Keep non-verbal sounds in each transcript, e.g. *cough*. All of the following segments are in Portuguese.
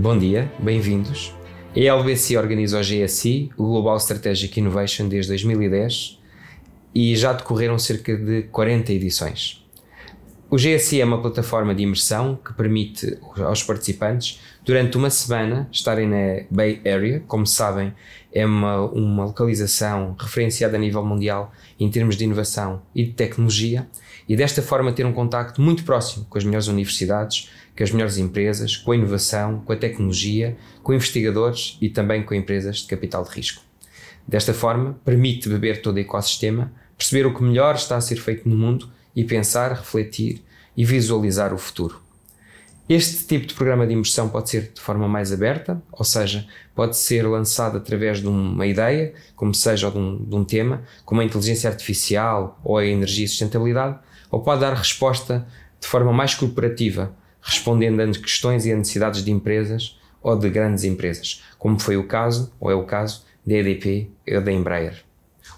Bom dia, bem-vindos. A LBC organiza o GSI, o Global Strategic Innovation, desde 2010 e já decorreram cerca de 40 edições. O GSI é uma plataforma de imersão que permite aos participantes, durante uma semana, estarem na Bay Area. Como sabem, é uma, uma localização referenciada a nível mundial em termos de inovação e de tecnologia, e desta forma ter um contacto muito próximo com as melhores universidades, com as melhores empresas, com a inovação, com a tecnologia, com investigadores e também com empresas de capital de risco. Desta forma, permite beber todo o ecossistema, perceber o que melhor está a ser feito no mundo e pensar, refletir e visualizar o futuro. Este tipo de programa de imersão pode ser de forma mais aberta, ou seja, pode ser lançado através de uma ideia, como seja, ou de um, de um tema, como a inteligência artificial ou a energia e sustentabilidade, ou pode dar resposta de forma mais corporativa, respondendo a questões e a necessidades de empresas ou de grandes empresas, como foi o caso, ou é o caso, da EDP ou da Embraer.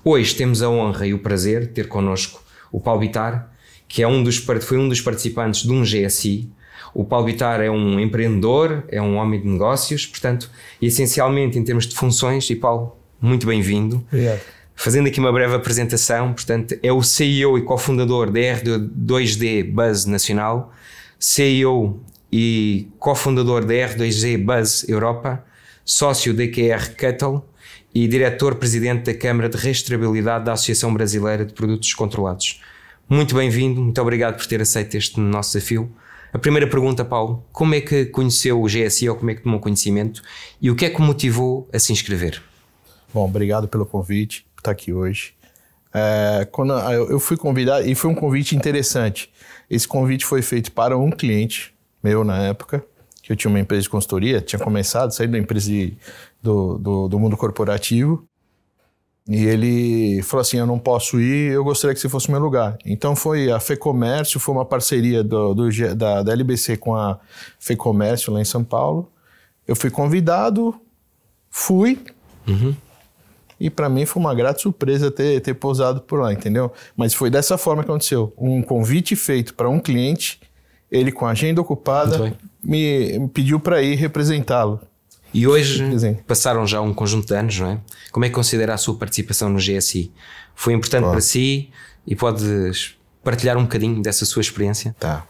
Hoje temos a honra e o prazer de ter connosco o Paulo Bitar, que é um dos, foi um dos participantes de um GSI. O Paulo Bitar é um empreendedor, é um homem de negócios, portanto, essencialmente em termos de funções, e Paulo, muito bem-vindo. Obrigado. Fazendo aqui uma breve apresentação, portanto, é o CEO e cofundador da R2D Buzz Nacional, CEO e cofundador da R2D Buzz Europa, sócio da EQR Kettle e diretor-presidente da Câmara de Restabilidade da Associação Brasileira de Produtos Controlados muito bem-vindo, muito obrigado por ter aceito este nosso desafio. A primeira pergunta, Paulo, como é que conheceu o GSI ou como é que tomou conhecimento e o que é que o motivou a se inscrever? Bom, obrigado pelo convite, por estar aqui hoje. É, quando eu fui convidado, e foi um convite interessante. Esse convite foi feito para um cliente meu na época, que eu tinha uma empresa de consultoria, tinha começado, saí da empresa de, do, do, do mundo corporativo e ele falou assim: Eu não posso ir, eu gostaria que você fosse o meu lugar. Então foi a FEComércio, foi uma parceria do, do, da, da LBC com a FEComércio lá em São Paulo. Eu fui convidado, fui. Uhum. E para mim foi uma grata surpresa ter, ter pousado por lá, entendeu? Mas foi dessa forma que aconteceu. Um convite feito para um cliente, ele com a agenda ocupada, me, me pediu para ir representá-lo. E hoje Sim. passaram já um conjunto de anos, não é? Como é que considera a sua participação no GSI? Foi importante para si e pode partilhar um bocadinho dessa sua experiência? Tá.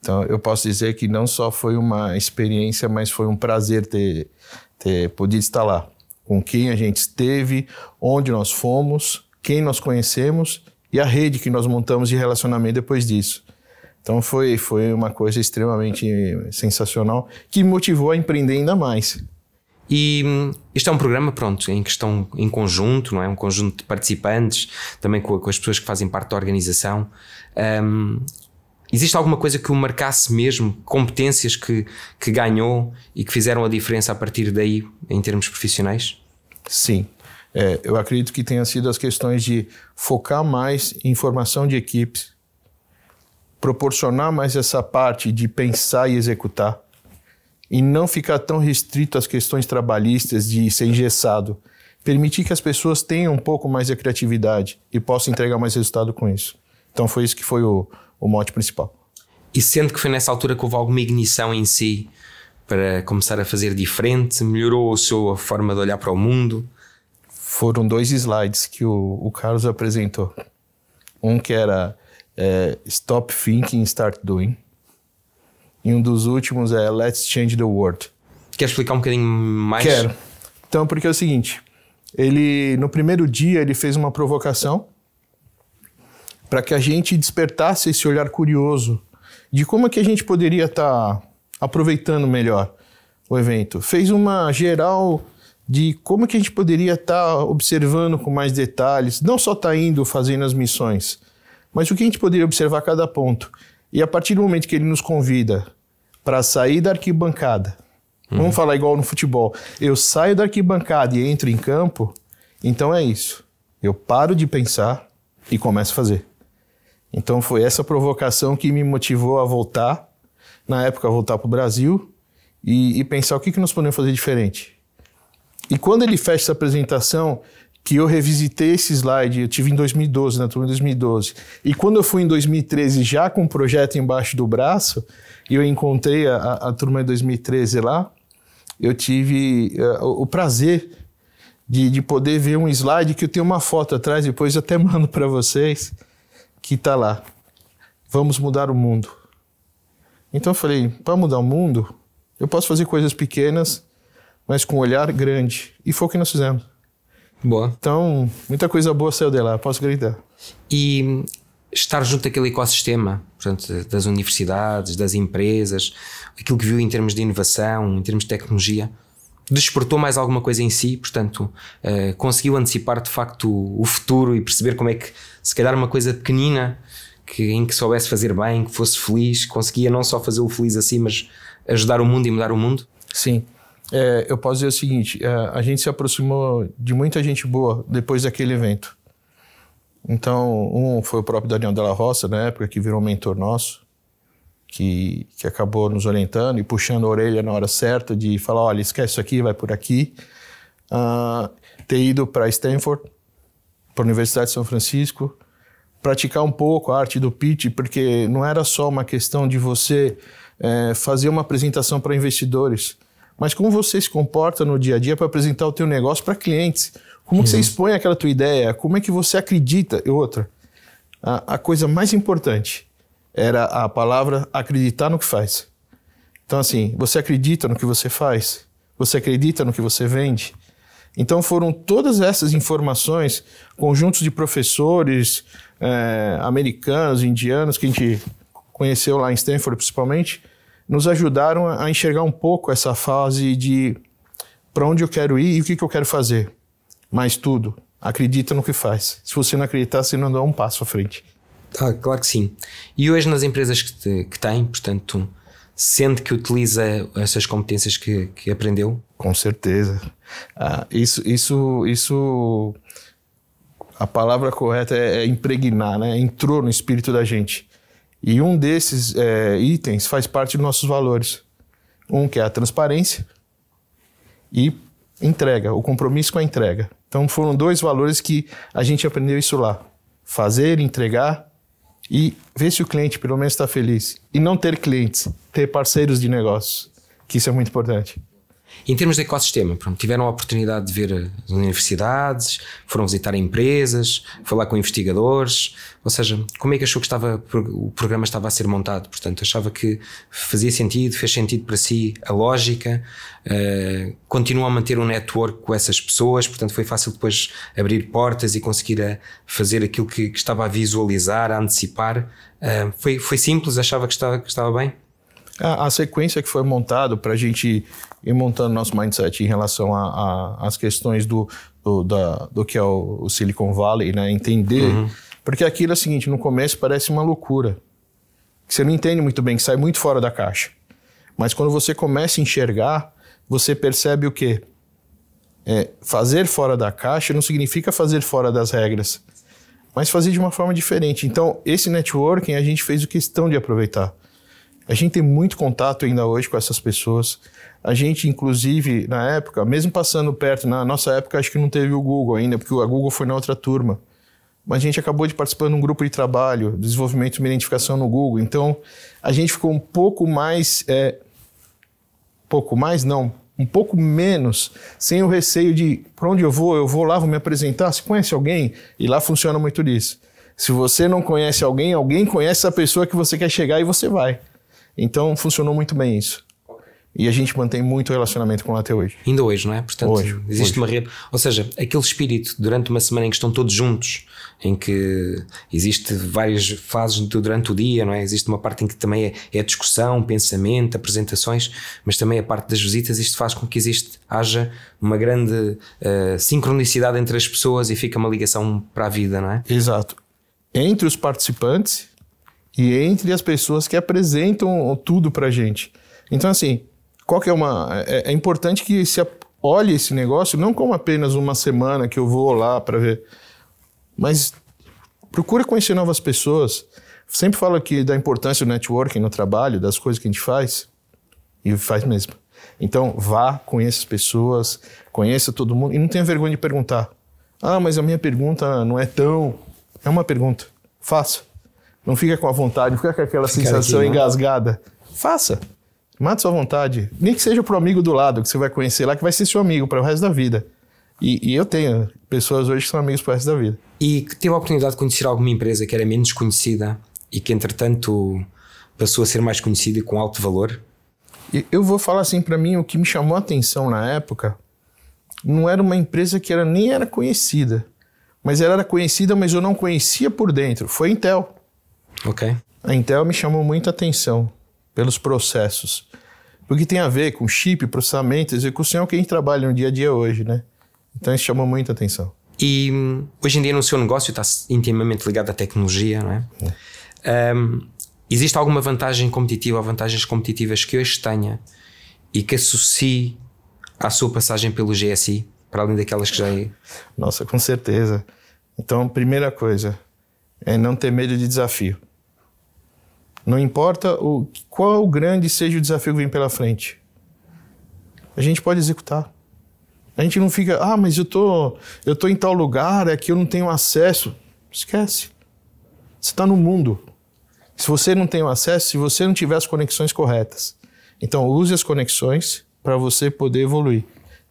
Então eu posso dizer que não só foi uma experiência, mas foi um prazer ter, ter podido estar lá. Com quem a gente esteve, onde nós fomos, quem nós conhecemos e a rede que nós montamos de relacionamento depois disso. Então foi, foi uma coisa extremamente sensacional que motivou a empreender ainda mais. E hum, isto é um programa, pronto, em que estão em conjunto, não é? Um conjunto de participantes, também com, com as pessoas que fazem parte da organização. Um, existe alguma coisa que o marcasse mesmo? Competências que, que ganhou e que fizeram a diferença a partir daí, em termos profissionais? Sim. É, eu acredito que tenha sido as questões de focar mais em formação de equipes, proporcionar mais essa parte de pensar e executar e não ficar tão restrito às questões trabalhistas de ser engessado. Permitir que as pessoas tenham um pouco mais de criatividade e possam entregar mais resultado com isso. Então foi isso que foi o, o mote principal. E sendo que foi nessa altura que houve alguma ignição em si para começar a fazer diferente, melhorou a sua forma de olhar para o mundo? Foram dois slides que o, o Carlos apresentou. Um que era é, Stop Thinking, Start Doing e um dos últimos é Let's Change the World. Quer explicar um bocadinho mais? Quero. Então, porque é o seguinte, ele no primeiro dia ele fez uma provocação para que a gente despertasse esse olhar curioso de como é que a gente poderia estar tá aproveitando melhor o evento. Fez uma geral de como é que a gente poderia estar tá observando com mais detalhes, não só estar tá indo fazendo as missões, mas o que a gente poderia observar a cada ponto. E a partir do momento que ele nos convida para sair da arquibancada, uhum. vamos falar igual no futebol, eu saio da arquibancada e entro em campo, então é isso. Eu paro de pensar e começo a fazer. Então foi essa provocação que me motivou a voltar, na época a voltar para o Brasil e, e, pensar o que, que nós podemos fazer diferente. E quando ele fecha essa apresentação, que eu revisitei esse slide, eu tive em 2012, na né, turma de 2012. E quando eu fui em 2013, já com o um projeto embaixo do braço, e eu encontrei a, a, turma de 2013 lá, eu tive uh, o, o, prazer de, de, poder ver um slide que eu tenho uma foto atrás, depois eu até *laughs* mando para vocês, que está lá. Vamos mudar o mundo. Então eu falei, para mudar o mundo, eu posso fazer coisas pequenas, mas com um olhar grande. E foi o que nós fizemos. Boa. Então, muita coisa boa saiu de lá, posso gritar. E estar junto daquele ecossistema, portanto, das universidades, das empresas, aquilo que viu em termos de inovação, em termos de tecnologia, despertou mais alguma coisa em si, portanto, uh, conseguiu antecipar de facto o, o, futuro e perceber como é que, se calhar, uma coisa pequenina que, em que soubesse fazer bem, que fosse feliz, conseguia não só fazer o feliz assim, mas ajudar o mundo e mudar o mundo? Sim é, eu posso dizer o seguinte: é, a gente se aproximou de muita gente boa depois daquele evento. Então, um foi o próprio Daniel Della Roça, na época, que virou mentor nosso, que, que acabou nos orientando e puxando a orelha na hora certa de falar: olha, esquece isso aqui, vai por aqui. Uh, ter ido para Stanford, para a Universidade de São Francisco, praticar um pouco a arte do pitch, porque não era só uma questão de você é, fazer uma apresentação para investidores mas como você se comporta no dia a dia para apresentar o teu negócio para clientes. Como uhum. você expõe aquela tua ideia, como é que você acredita. E outra, a, a coisa mais importante era a palavra acreditar no que faz. Então, assim, você acredita no que você faz? Você acredita no que você vende? Então foram todas essas informações, conjuntos de professores eh, americanos, indianos, que a gente conheceu lá em Stanford principalmente, nos ajudaram a enxergar um pouco essa fase de para onde eu quero ir e o que, que eu quero fazer. Mas tudo, acredita no que faz. Se você não acreditar, você não dá um passo à frente. Ah, claro que sim. E hoje nas empresas que, te, que tem, portanto, sente que utiliza essas competências que, que aprendeu? Com certeza. Ah, isso, isso, isso, a palavra correta é, é impregnar, né? Entrou no espírito da gente. E um desses é, itens faz parte dos nossos valores. Um que é a transparência e entrega, o compromisso com a entrega. Então foram dois valores que a gente aprendeu isso lá: fazer, entregar e ver se o cliente pelo menos está feliz. E não ter clientes, ter parceiros de negócios, que isso é muito importante. Em termos de ecossistema, pronto, tiveram a oportunidade de ver as universidades, foram visitar empresas, falar com investigadores, ou seja, como é que achou que estava, o programa estava a ser montado? Portanto, achava que fazia sentido, fez sentido para si a lógica, uh, eh, continuou a manter um network com essas pessoas, portanto, foi fácil depois abrir portas e conseguir a eh, fazer aquilo que, que estava a visualizar, a antecipar. Uh, foi, foi simples, achava que estava, que estava bem? a, sequência que foi montada para a gente e montando nosso mindset em relação às questões do, do, da, do que é o, o, Silicon Valley, né? Entender. Uhum. Porque aquilo é o seguinte, no começo parece uma loucura. você não entende muito bem, que sai muito fora da caixa. Mas quando você começa a enxergar, você percebe o quê? É, fazer fora da caixa não significa fazer fora das regras, mas fazer de uma forma diferente. Então, esse networking a gente fez o questão de aproveitar. A gente tem muito contato ainda hoje com essas pessoas. A gente, inclusive, na época, mesmo passando perto, na nossa época acho que não teve o Google ainda, porque a Google foi na outra turma. Mas a gente acabou de participar de um grupo de trabalho, desenvolvimento de identificação no Google. Então, a gente ficou um pouco mais. É, pouco mais, não, um pouco menos, sem o receio de para onde eu vou, eu vou lá, vou me apresentar. Você conhece alguém? E lá funciona muito isso. Se você não conhece alguém, alguém conhece a pessoa que você quer chegar e você vai. Então, funcionou muito bem isso. E a gente mantém muito relacionamento com ela até hoje. Ainda hoje, não é? Portanto, hoje, existe hoje. uma rede. Ou seja, aquele espírito durante uma semana em que estão todos juntos, em que existe várias fases durante o dia, não é? Existe uma parte em que também é, é discussão, pensamento, apresentações, mas também a parte das visitas. Isto faz com que existe, haja uma grande uh, sincronicidade entre as pessoas e fica uma ligação para a vida, não é? Exato. Entre os participantes e entre as pessoas que apresentam tudo para a gente. Então, assim, qual que é uma. É, é importante que se olhe esse negócio não como apenas uma semana que eu vou lá para ver, mas procure conhecer novas pessoas. Sempre falo aqui da importância do networking no trabalho, das coisas que a gente faz, e faz mesmo. Então, vá, conheça as pessoas, conheça todo mundo, e não tenha vergonha de perguntar. Ah, mas a minha pergunta não é tão. É uma pergunta. Faça. Não fica com a vontade, fica com aquela sensação aqui, né? engasgada. Faça. Mate sua vontade. Nem que seja pro amigo do lado que você vai conhecer lá, que vai ser seu amigo para o resto da vida. E, e, eu tenho pessoas hoje que são amigos para o resto da vida. E teve a oportunidade de conhecer alguma empresa que era menos conhecida e que, entretanto, passou a ser mais conhecida e com alto valor? Eu vou falar assim, para mim, o que me chamou a atenção na época não era uma empresa que era, nem era conhecida. Mas ela era conhecida, mas eu não conhecia por dentro. Foi a Intel. Ok. A Intel me chamou muita atenção pelos processos. Porque tem a ver com chip, processamento, execução, é que a gente trabalha no dia a dia hoje, né? Então isso chama muita atenção. E hum, hoje em dia no seu negócio está intimamente ligado à tecnologia, não é? é. Um, existe alguma vantagem competitiva ou vantagens competitivas que hoje tenha e que associe à sua passagem pelo GSI, para além daquelas que já... É? Nossa, com certeza. Então, primeira coisa é não ter medo de desafio. Não importa o, qual grande seja o desafio que vem pela frente. A gente pode executar. A gente não fica, ah, mas eu tô, eu tô em tal lugar, é que eu não tenho acesso. Esquece. Você está no mundo. Se você não tem o acesso, se você não tiver as conexões corretas. Então, use as conexões para você poder evoluir.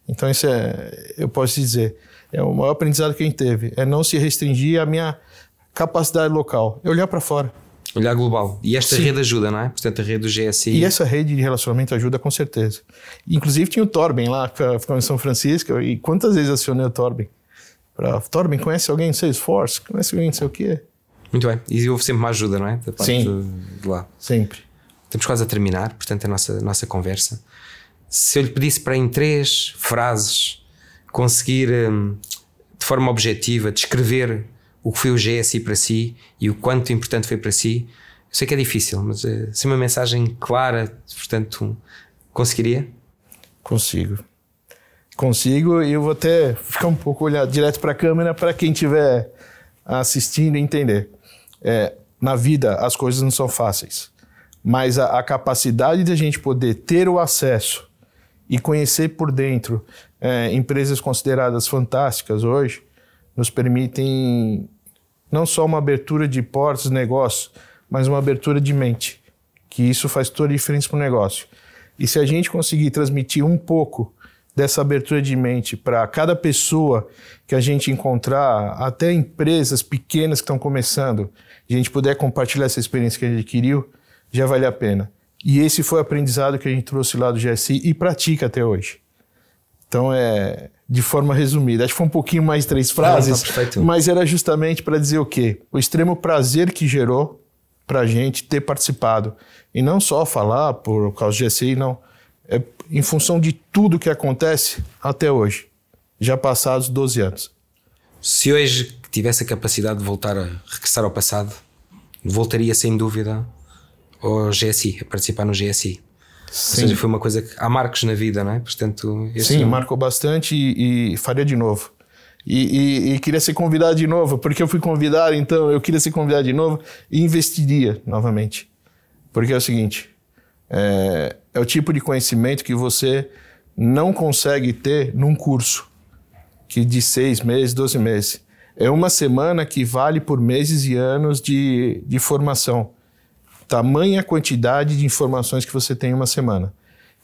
Então, isso é, eu posso dizer, é o maior aprendizado que a gente teve. É não se restringir à minha capacidade local. É olhar para fora. Olhar global. E esta Sim. rede ajuda, não é? Portanto, a rede do GSI. E essa rede de relacionamento ajuda com certeza. Inclusive tinha o Torben lá ficava em São Francisco, e quantas vezes acionei o Torben? Pra, Torben, conhece alguém em Salesforce? Conhece alguém não sei o quê? Muito bem. E houve sempre uma ajuda, não é? Da parte Sim. de lá. Sempre. Estamos quase a terminar, portanto, a nossa, nossa conversa. Se eu lhe pedisse para, em três frases, conseguir hum, de forma objetiva descrever o que foi o GSI para si e o quanto importante foi para si. Eu sei que é difícil, mas é, uma mensagem clara, portanto, conseguiria? Consigo. Consigo e eu vou até ficar um pouco olhando direto para a câmera para quem estiver assistindo entender. É, na vida as coisas não são fáceis, mas a, a capacidade de a gente poder ter o acesso e conhecer por dentro é, empresas consideradas fantásticas hoje nos permitem não só uma abertura de portas, negócio, mas uma abertura de mente, que isso faz toda a diferença para o negócio. E se a gente conseguir transmitir um pouco dessa abertura de mente para cada pessoa que a gente encontrar, até empresas pequenas que estão começando, a gente puder compartilhar essa experiência que a gente adquiriu, já vale a pena. E esse foi o aprendizado que a gente trouxe lá do GSI e pratica até hoje. Então é de forma resumida. Acho que foi um pouquinho mais três frases, tá mas era justamente para dizer o quê? O extremo prazer que gerou para a gente ter participado. E não só falar por causa do GCI, não. É em função de tudo que acontece até hoje, já passados 12 anos. Se hoje tivesse a capacidade de voltar a regressar ao passado, voltaria sem dúvida ao GSI, a participar no GSI. Sim. Ou seja, foi uma coisa que há marcos na vida, não é? Portanto, Sim, é marcou bastante e, e, faria de novo. E, e, e, queria ser convidado de novo, porque eu fui convidado, então eu queria ser convidado de novo e investiria novamente. Porque é o seguinte: é, é o tipo de conhecimento que você não consegue ter num curso que de seis meses, doze meses. É uma semana que vale por meses e anos de, de formação tamanha quantidade de informações que você tem em uma semana.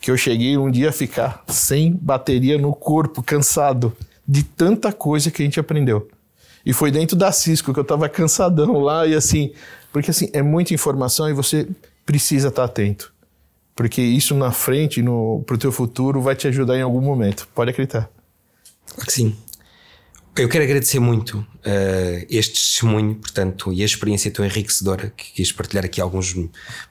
Que eu cheguei um dia a ficar sem bateria no corpo, cansado de tanta coisa que a gente aprendeu. E foi dentro da Cisco que eu estava cansadão lá e assim, porque assim, é muita informação e você precisa estar tá atento. Porque isso na frente, no, o teu futuro, vai te ajudar em algum momento. Pode acreditar. Sim. Eu quero agradecer muito uh, este testemunho, portanto, e a experiência tão enriquecedora que quis partilhar aqui alguns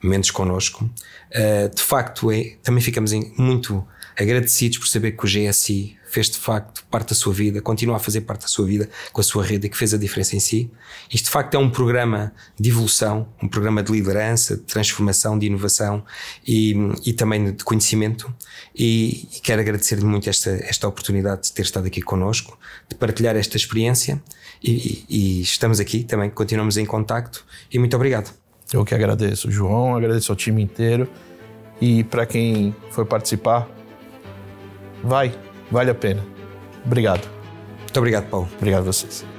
momentos connosco. Uh, de facto, é, também ficamos em, muito agradecidos por saber que o GSI fez de facto parte da sua vida, continua a fazer parte da sua vida com a sua rede e que fez a diferença em si. Isto de facto é um programa de evolução, um programa de liderança, de transformação, de inovação e, e também de conhecimento. E, e quero agradecer-lhe muito esta, esta oportunidade de ter estado aqui conosco, de partilhar esta experiência e, e estamos aqui também, continuamos em contacto e muito obrigado. Eu que agradeço, João, agradeço ao time inteiro e para quem foi participar, Vai, vale a pena. Obrigado. Muito obrigado, Paulo. Obrigado a vocês.